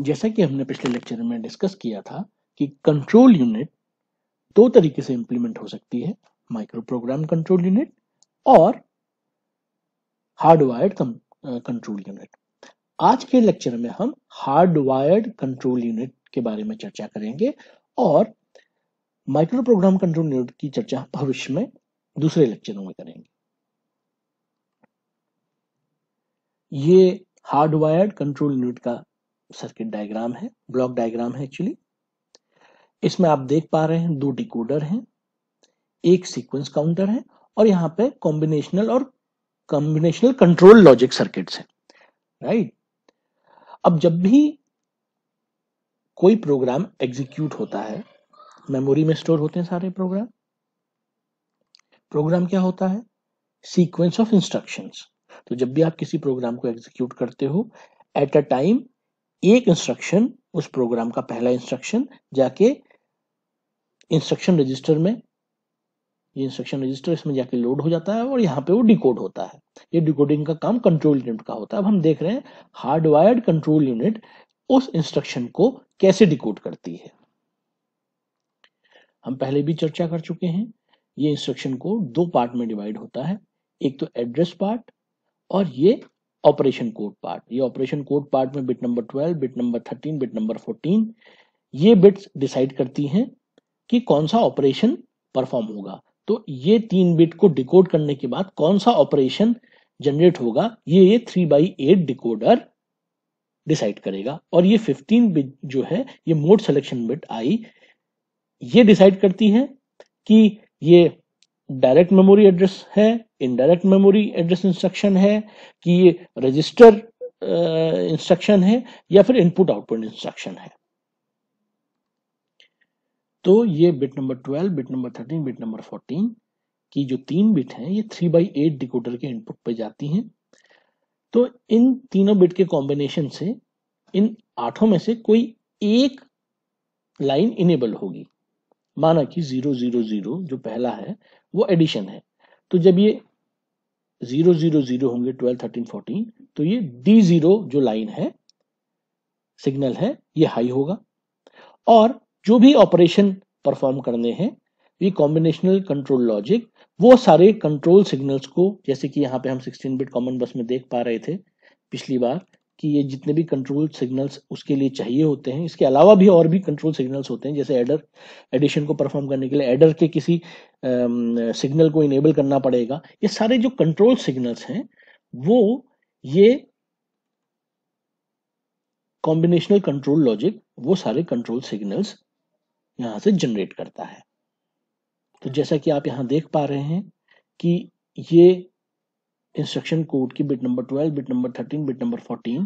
जैसा कि हमने पिछले लेक्चर में डिस्कस किया था कि कंट्रोल यूनिट दो तरीके से इंप्लीमेंट हो सकती है माइक्रो प्रोग्राम कंट्रोल यूनिट और हार्डवायर्ड कंट्रोल यूनिट आज के लेक्चर में हम हार्डवायर्ड कंट्रोल यूनिट के बारे में चर्चा करेंगे और माइक्रो प्रोग्राम कंट्रोल यूनिट की चर्चा भविष्य में दूसरे लेक्चरों में करेंगे ये हार्डवायर्ड कंट्रोल यूनिट का सर्किट डायग्राम है ब्लॉक डायग्राम है एक्चुअली इसमें आप देख पा रहे हैं दो डिकोडर हैं एक सीक्वेंस काउंटर है और यहाँ पे कॉम्बिनेशनल और कॉम्बिनेशनल कंट्रोल लॉजिक सर्किट्स हैं राइट अब जब भी कोई प्रोग्राम एग्जीक्यूट होता है मेमोरी में स्टोर होते हैं सारे प्रोग्राम प्रोग्राम क्या होता है सीक्वेंस ऑफ इंस्ट्रक्शंस तो जब भी आप किसी प्रोग्राम को एग्जीक्यूट करते हो एट अ टाइम एक इंस्ट्रक्शन उस प्रोग्राम का पहला इंस्ट्रक्शन जाके इंस्ट्रक्शन रजिस्टर में ये इंस्ट्रक्शन रजिस्टर इसमें जाके लोड हो जाता है और यहाँ पे वो डिकोड होता है ये डिकोडिंग का काम कंट्रोल यूनिट का होता है अब हम देख रहे हैं हार्डवायर्ड कंट्रोल यूनिट उस इंस्ट्रक्शन को कैसे डिकोड करती है हम पहले भी चर्चा कर चुके हैं ये इंस्ट्रक्शन को दो पार्ट में डिवाइड होता है एक तो एड्रेस पार्ट और ये ऑपरेशन कोड पार्ट ये ऑपरेशन कोड पार्ट में bit number twelve bit number thirteen bit number fourteen ये बिट्स डिसाइड करती हैं कि कौन सा ऑपरेशन परफॉर्म होगा तो ये तीन बिट को डिकोड करने के बाद कौन सा ऑपरेशन जनरेट होगा ये ये three by eight decoder decide करेगा और ये फिफ्टीन बिट जो है ये मोड सिलेक्शन बिट आई ये डिसाइड करती है कि ये डायरेक्ट मेमोरी एड्रेस है इनडायरेक्ट मेमोरी एड्रेस इंस्ट्रक्शन है कि ये रजिस्टर इंस्ट्रक्शन uh, है या फिर इनपुट आउटपुट इंस्ट्रक्शन है तो ये bit number 12, bit number 13, bit number 14 की जो तीन बिट हैं ये थ्री बाई एट डिकोडर के इनपुट पे जाती हैं तो इन तीनों बिट के कॉम्बिनेशन से इन आठों में से कोई एक लाइन इनेबल होगी माना कि जीरो जीरो जीरो जो पहला है वो एडिशन है तो जब ये जीरो जीरो जीरो होंगे ट्वेल्व थर्टीन फोर्टीन तो ये डी जीरो जो लाइन है सिग्नल है ये हाई होगा और जो भी ऑपरेशन परफॉर्म करने हैं ये कॉम्बिनेशनल कंट्रोल लॉजिक वो सारे कंट्रोल सिग्नल्स को जैसे कि यहाँ पे हम 16 बिट कॉमन बस में देख पा रहे थे पिछली बार कि ये जितने भी कंट्रोल सिग्नल्स उसके लिए चाहिए होते हैं इसके अलावा भी और भी कंट्रोल सिग्नल्स होते हैं जैसे एडर एडिशन को परफॉर्म करने के लिए एडर के किसी सिग्नल को इनेबल करना पड़ेगा ये सारे जो कंट्रोल सिग्नल्स हैं वो ये कॉम्बिनेशनल कंट्रोल लॉजिक वो सारे कंट्रोल सिग्नल्स यहां से जनरेट करता है तो जैसा कि आप यहां देख पा रहे हैं कि ये इंस्ट्रक्शन कोड की bit number twelve bit number thirteen bit number fourteen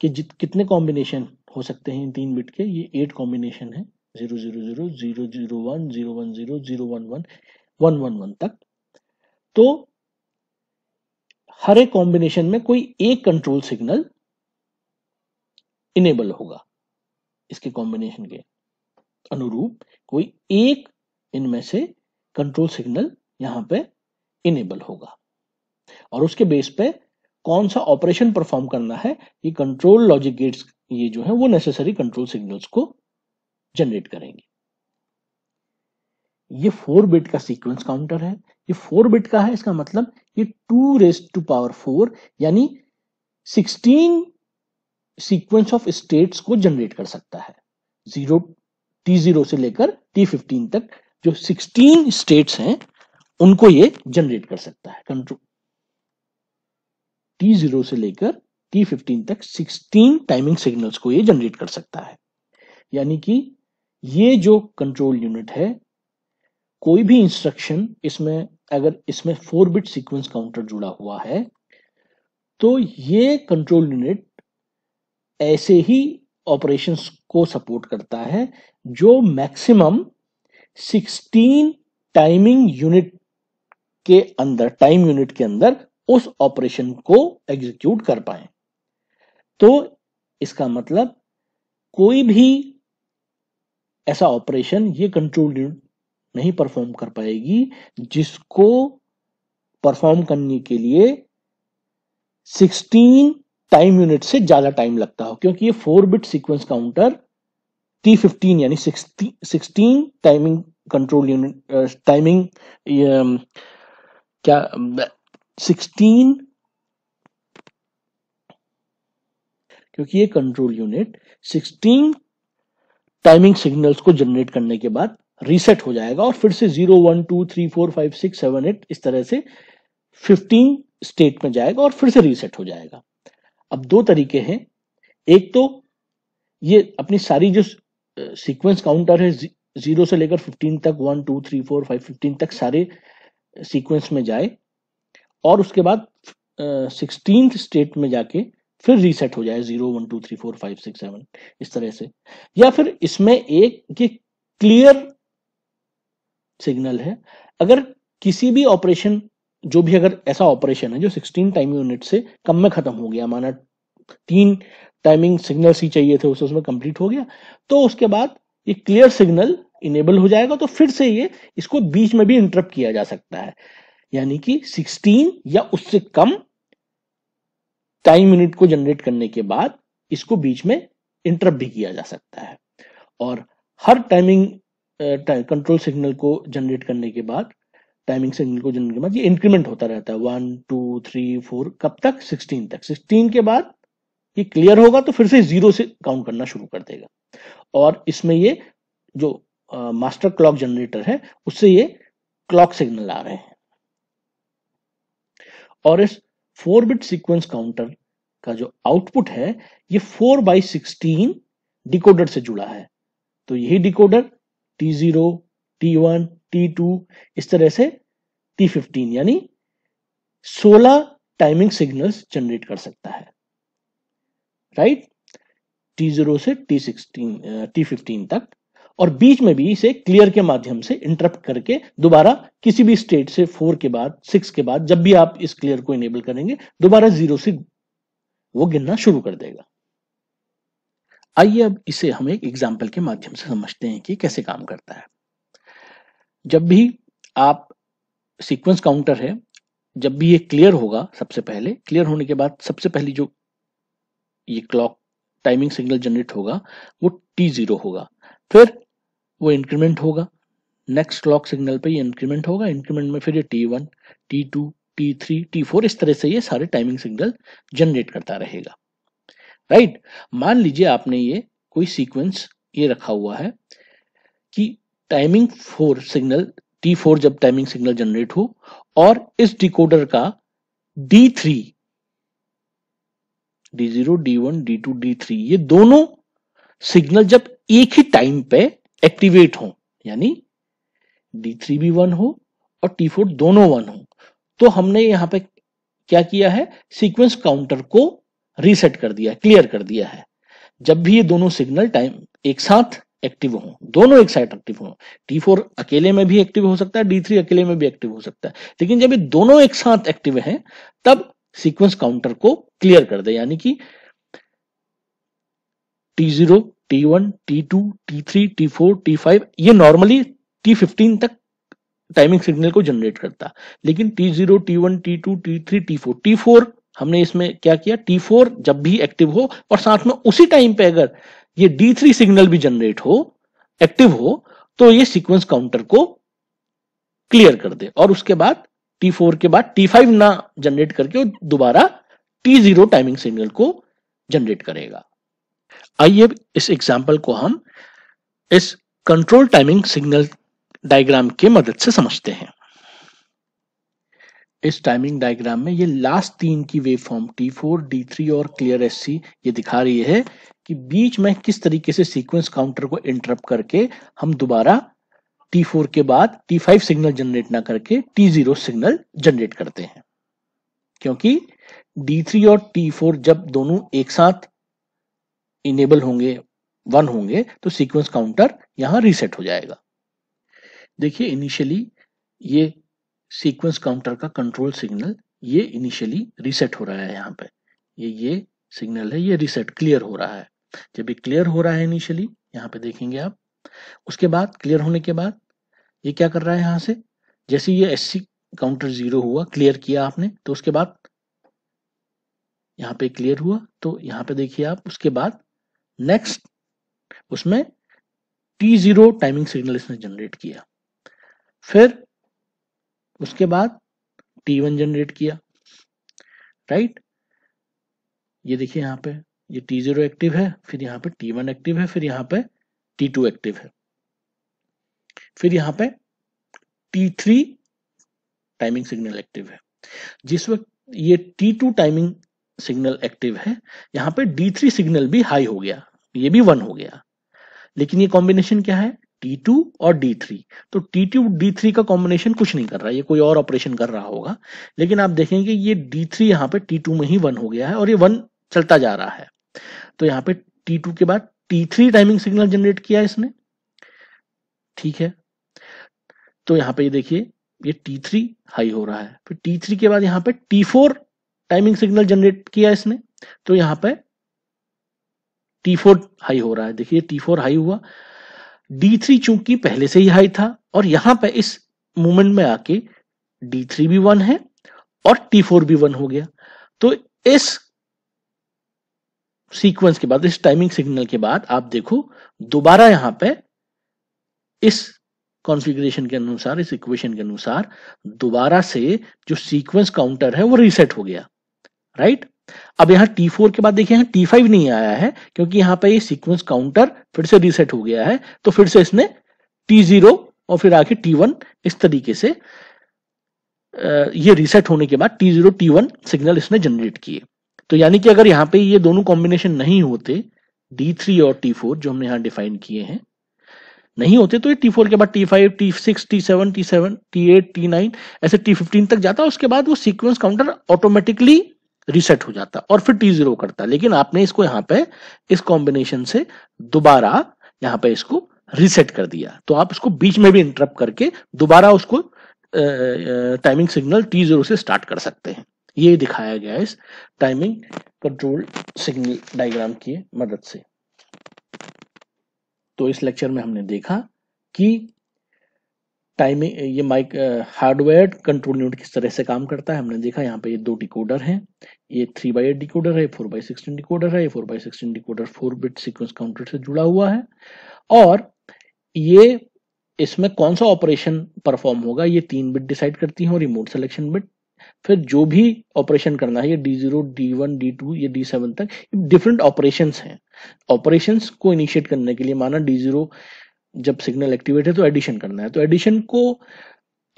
के जित कितने कॉम्बिनेशन हो सकते हैं इन तीन बिट के ये एट कॉम्बिनेशन है zero zero zero zero zero one zero one zero zero one one one one one तक तो हर एक कॉम्बिनेशन में कोई एक कंट्रोल सिग्नल इनेबल होगा इसके कॉम्बिनेशन के अनुरूप कोई एक इनमें से कंट्रोल सिग्नल यहां पे इनेबल होगा और उसके बेस पे कौन सा ऑपरेशन परफॉर्म करना है ये कंट्रोल लॉजिक गेट्स ये जो है वो नेसेसरी कंट्रोल सिग्नल्स को जनरेट करेंगे ये फोर बिट का सीक्वेंस काउंटर है ये फोर बिट का है इसका मतलब ये two raise to power four यानी सिक्सटीन सीक्वेंस ऑफ स्टेट्स को जनरेट कर सकता है जीरो टी जीरो से लेकर टी फिफ्टीन तक जो सिक्सटीन स्टेट्स हैं उनको ये जनरेट कर सकता है कंट्रोल टी जीरो से लेकर टी फिफ्टीन तक सिक्सटीन टाइमिंग सिग्नल्स को ये जनरेट कर सकता है यानी कि ये जो कंट्रोल यूनिट है कोई भी इंस्ट्रक्शन इसमें अगर इसमें फोर बिट सीक्वेंस काउंटर जुड़ा हुआ है तो ये कंट्रोल यूनिट ऐसे ही ऑपरेशंस को सपोर्ट करता है जो मैक्सिमम 16 टाइमिंग यूनिट के अंदर टाइम यूनिट के अंदर उस ऑपरेशन को एग्जीक्यूट कर पाए तो इसका मतलब कोई भी ऐसा ऑपरेशन ये कंट्रोल यूनिट नहीं परफॉर्म कर पाएगी जिसको परफॉर्म करने के लिए 16 टाइम यूनिट से ज्यादा टाइम लगता हो क्योंकि ये four bit sequence counter T fifteen यानी sixteen timing control unit timing क्या सिक्सटीन क्योंकि ये control unit sixteen timing signals को जनरेट करने के बाद रीसेट हो जाएगा और फिर से zero one two three four five six seven eight इस तरह से फिफ्टीन स्टेट में जाएगा और फिर से रीसेट हो जाएगा अब दो तरीके हैं एक तो ये अपनी सारी जो सीक्वेंस काउंटर है जीरो से लेकर फिफ्टीन तक one two three four five fifteen तक सारे सीक्वेंस में जाए और उसके बाद सिक्सटीन स्टेट में जाके फिर रीसेट हो जाए zero one two three four five six seven इस तरह से या फिर इसमें एक ये क्लियर सिग्नल है अगर किसी भी ऑपरेशन जो भी अगर ऐसा ऑपरेशन है जो 16 टाइम यूनिट से कम में खत्म हो गया माना तीन टाइमिंग सिग्नल ही चाहिए थे उसे उसमें कंप्लीट हो गया तो उसके बाद ये क्लियर सिग्नल इनेबल हो जाएगा तो फिर से ये इसको बीच में भी इंटरप्ट किया जा सकता है यानी कि 16 या उससे कम टाइम यूनिट को जनरेट करने के बाद इसको बीच में इंटरप्ट भी किया जा सकता है और हर टाइमिंग कंट्रोल सिग्नल को जनरेट करने के बाद टाइमिंग सिग्नल को जनरेट के बाद ये इंक्रीमेंट होता रहता है वन टू थ्री फोर कब तक सिक्सटीन तक सिक्सटीन के बाद ये क्लियर होगा तो फिर से जीरो से काउंट करना शुरू कर देगा और इसमें ये जो मास्टर क्लॉक जनरेटर है उससे ये क्लॉक सिग्नल आ रहे हैं और इस 4 बिट सीक्वेंस काउंटर का जो आउटपुट है ये 4 बाई सिक्सटीन डिकोडर से जुड़ा है तो यही decoder T zero T one T two इस तरह से टी फिफ्टीन यानी 16 टाइमिंग सिग्नल्स जनरेट कर सकता है राइट टी जीरो से टी सिक्सटीन टी फिफ्टीन तक और बीच में भी इसे क्लियर के माध्यम से इंटरप्ट करके दोबारा किसी भी स्टेट से फोर के बाद सिक्स के बाद जब भी आप इस क्लियर को इनेबल करेंगे दोबारा जीरो से वो गिनना शुरू कर देगा आइए अब इसे हम एक एग्जाम्पल के माध्यम से समझते हैं कि कैसे काम करता है जब भी आप सीक्वेंस काउंटर है जब भी ये क्लियर होगा सबसे पहले क्लियर होने के बाद सबसे पहली जो ये क्लॉक टाइमिंग सिग्नल जनरेट होगा वो टी जीरो होगा फिर वो इंक्रीमेंट होगा नेक्स्ट क्लॉक सिग्नल पे ये इंक्रीमेंट होगा इंक्रीमेंट में फिर ये T one T two T three T four इस तरह से ये सारे टाइमिंग सिग्नल जनरेट करता रहेगा राइट right? मान लीजिए आपने ये कोई सीक्वेंस ये रखा हुआ है कि timing four signal T four जब टाइमिंग सिग्नल जनरेट हो और इस डिकोडर का D three D zero D one D two D three ये दोनों सिग्नल जब एक ही टाइम पे एक्टिवेट हो यानी डी थ्री भी वन हो और टी फोर दोनों वन हो तो हमने यहां पे क्या किया है सीक्वेंस काउंटर को रीसेट कर दिया क्लियर कर दिया है जब भी ये दोनों सिग्नल टाइम एक साथ एक्टिव हो दोनों एक साथ एक्टिव हो टी फोर अकेले में भी एक्टिव हो सकता है डी थ्री अकेले में भी एक्टिव हो सकता है लेकिन जब ये दोनों एक साथ एक्टिव हैं तब सीक्वेंस काउंटर को क्लियर कर दे यानी कि T zero T one T two T three T four T five ये नॉर्मली टी फिफ्टीन तक टाइमिंग सिग्नल को जनरेट करता लेकिन T zero T one T two T three T four T four हमने इसमें क्या किया टी फोर जब भी एक्टिव हो और साथ में उसी टाइम पे अगर ये डी थ्री सिग्नल भी जनरेट हो एक्टिव हो तो ये सीक्वेंस काउंटर को क्लियर कर दे और उसके बाद टी फोर के बाद टी फाइव ना जनरेट करके दोबारा टी जीरो टाइमिंग सिग्नल को जनरेट करेगा आइए इस एग्जाम्पल को हम इस कंट्रोल टाइमिंग सिग्नल डायग्राम के मदद से समझते हैं इस टाइमिंग डायग्राम में ये लास्ट तीन की waveform T four D three और क्लियर एस सी ये दिखा रही है कि बीच में किस तरीके से सीक्वेंस काउंटर को इंटरप्ट करके हम दोबारा टी फोर के बाद टी फाइव सिग्नल जनरेट ना करके टी जीरो सिग्नल जनरेट करते हैं क्योंकि डी थ्री और टी फोर जब दोनों एक साथ इनेबल होंगे वन होंगे तो सीक्वेंस काउंटर यहां रीसेट हो जाएगा देखिए इनिशियली ये सीक्वेंस काउंटर का कंट्रोल सिग्नल ये इनिशियली रीसेट हो रहा है यहाँ पे ये ये सिग्नल है ये रीसेट क्लियर हो रहा है जब ये क्लियर हो रहा है इनिशियली यहाँ पे देखेंगे आप उसके बाद क्लियर होने के बाद ये क्या कर रहा है यहाँ से जैसे ये एस काउंटर जीरो हुआ क्लियर किया आपने तो उसके बाद यहाँ पे क्लियर हुआ तो यहाँ पे देखिए आप उसके बाद नेक्स्ट उसमें टी जीरो टाइमिंग सिग्नल इसने जनरेट किया फिर उसके बाद टी वन जनरेट किया राइट ये देखिए यहाँ पे ये टी जीरो एक्टिव है फिर यहाँ पे टी वन एक्टिव है फिर यहाँ पे टी टू एक्टिव है फिर यहाँ पे T three timing signal active है जिस वक्त ये T two timing signal active है यहाँ पे डी थ्री सिग्नल भी हाई हो गया ये भी वन हो गया लेकिन ये कॉम्बिनेशन क्या है टी टू और डी थ्री तो टी टू डी थ्री का कॉम्बिनेशन कुछ नहीं कर रहा है ये कोई और ऑपरेशन कर रहा होगा लेकिन आप देखेंगे ये डी D3 यहाँ पे टू में ही वन हो गया है और ये वन चलता जा रहा है तो यहाँ पे टू के बाद T three timing signal generate किया इसने ठीक है तो यहाँ पे ये देखिए ये टी थ्री हाई हो रहा है फिर टी थ्री के बाद यहाँ पे फोर टाइमिंग सिग्नल जनरेट किया इसने तो यहाँ पे टी फोर हाई हो रहा है देखिए टी फोर हाई हुआ डी थ्री चूंकि पहले से ही हाई था और यहां पर इस मूवमेंट में आके डी थ्री भी वन है और टी फोर भी वन हो गया तो इस सीक्वेंस के बाद इस टाइमिंग सिग्नल के बाद आप देखो दोबारा यहां पे इस कॉन्फ़िगरेशन के अनुसार इस इक्वेशन के अनुसार दोबारा से जो सीक्वेंस काउंटर है वो रीसेट हो गया राइट अब यहाँ T4 के बाद देखिए यहाँ T5 नहीं आया है क्योंकि यहाँ पर ये सीक्वेंस काउंटर फिर से रीसेट हो गया है तो फिर से इसने T0 और फिर आके T1 इस तरीके से ये रीसेट होने के बाद T0 T1 सिग्नल इसने जनरेट किए तो यानी कि अगर यहाँ पे ये दोनों कॉम्बिनेशन नहीं होते D3 और T4 जो हमने यहाँ डिफाइन किए हैं नहीं होते तो ये T4 के बाद T5, T6, T7, T7, T8, T9 ऐसे T15 तक जाता है उसके बाद वो सीक्वेंस काउंटर ऑटोमेटिकली रिसेट हो जाता और फिर टी जीरो करता लेकिन आपने इसको यहां पे इस कॉम्बिनेशन से दोबारा यहां पे इसको रिसेट कर दिया तो आप इसको बीच में भी इंटरप्ट करके दोबारा उसको टाइमिंग सिग्नल टी जीरो से स्टार्ट कर सकते हैं ये दिखाया गया है इस टाइमिंग कंट्रोल सिग्नल डायग्राम की मदद से तो इस लेक्चर में हमने देखा कि टाइमिंग uh, ये माइक हार्डवेयर कंट्रोल यूनिट किस तरह से काम करता है हमने देखा यहाँ पे ये दो डिकोडर हैं ये थ्री बाई एट डिकोडर है फोर बाई सिक्सटीन डिकोडर है four by sixteen decoder four bit sequence counter से जुड़ा हुआ है और ये इसमें कौन सा ऑपरेशन परफॉर्म होगा ये तीन बिट डिसाइड करती है रिमोट सिलेक्शन बिट फिर जो भी ऑपरेशन करना है ये D zero D one D two या डी सेवन तक डिफरेंट ऑपरेशन हैं ऑपरेशन को इनिशिएट करने के लिए माना डी जीरो जब सिग्नल एक्टिवेट है तो एडिशन करना है तो एडिशन को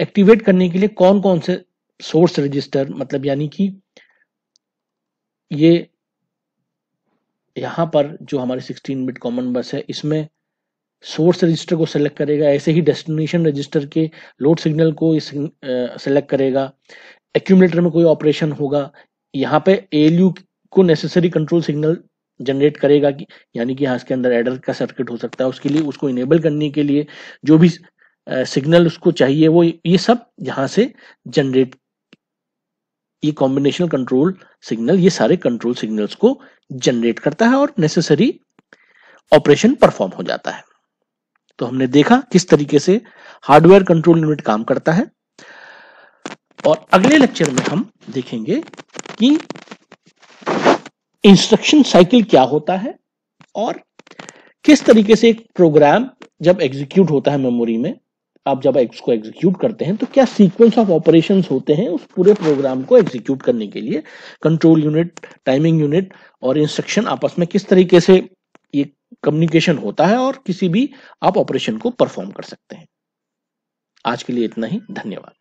एक्टिवेट करने के लिए कौन कौन से सोर्स रजिस्टर मतलब यानी कि ये यहां पर जो हमारे 16 बिट कॉमन बस है इसमें सोर्स रजिस्टर को सेलेक्ट करेगा ऐसे ही डेस्टिनेशन रजिस्टर के लोड सिग्नल को सेलेक्ट करेगा एक्यूमलेटर में कोई ऑपरेशन होगा यहाँ पे एएलयू को नेसेसरी कंट्रोल सिग्नल जनरेट करेगा कि यानी कि हाँ इसके अंदर एडर का सर्किट हो सकता है उसके लिए उसको इनेबल करने के लिए जो भी सिग्नल उसको चाहिए वो ये सब यहाँ से जनरेट ये कॉम्बिनेशनल कंट्रोल सिग्नल ये सारे कंट्रोल सिग्नल्स को जनरेट करता है और नेसेसरी ऑपरेशन परफॉर्म हो जाता है तो हमने देखा किस तरीके से हार्डवेयर कंट्रोल यूनिट काम करता है और अगले लेक्चर में हम देखेंगे कि इंस्ट्रक्शन साइकिल क्या होता है और किस तरीके से एक प्रोग्राम जब एग्जीक्यूट होता है मेमोरी में आप जब इसको एग्जीक्यूट करते हैं तो क्या सीक्वेंस ऑफ ऑपरेशंस होते हैं उस पूरे प्रोग्राम को एग्जीक्यूट करने के लिए कंट्रोल यूनिट टाइमिंग यूनिट और इंस्ट्रक्शन आपस में किस तरीके से ये कम्युनिकेशन होता है और किसी भी आप ऑपरेशन को परफॉर्म कर सकते हैं आज के लिए इतना ही धन्यवाद